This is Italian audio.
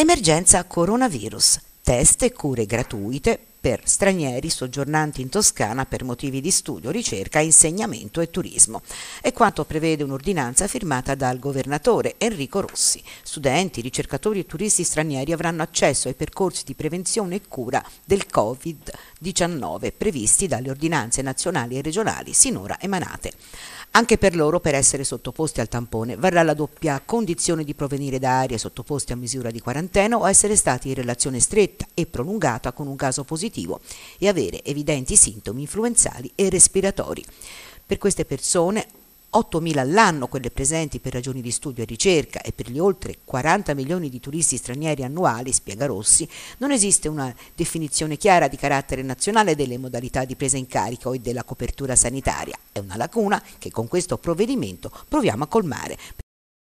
Emergenza coronavirus. Test e cure gratuite per stranieri soggiornanti in Toscana per motivi di studio, ricerca, insegnamento e turismo. È quanto prevede un'ordinanza firmata dal governatore Enrico Rossi. Studenti, ricercatori e turisti stranieri avranno accesso ai percorsi di prevenzione e cura del Covid-19 previsti dalle ordinanze nazionali e regionali sinora emanate. Anche per loro, per essere sottoposti al tampone, varrà la doppia condizione di provenire da aree sottoposte a misura di quarantena o essere stati in relazione stretta e prolungata con un caso positivo e avere evidenti sintomi influenzali e respiratori. Per queste persone 8.000 all'anno quelle presenti per ragioni di studio e ricerca e per gli oltre 40 milioni di turisti stranieri annuali, spiega Rossi, non esiste una definizione chiara di carattere nazionale delle modalità di presa in carico e della copertura sanitaria. È una lacuna che con questo provvedimento proviamo a colmare.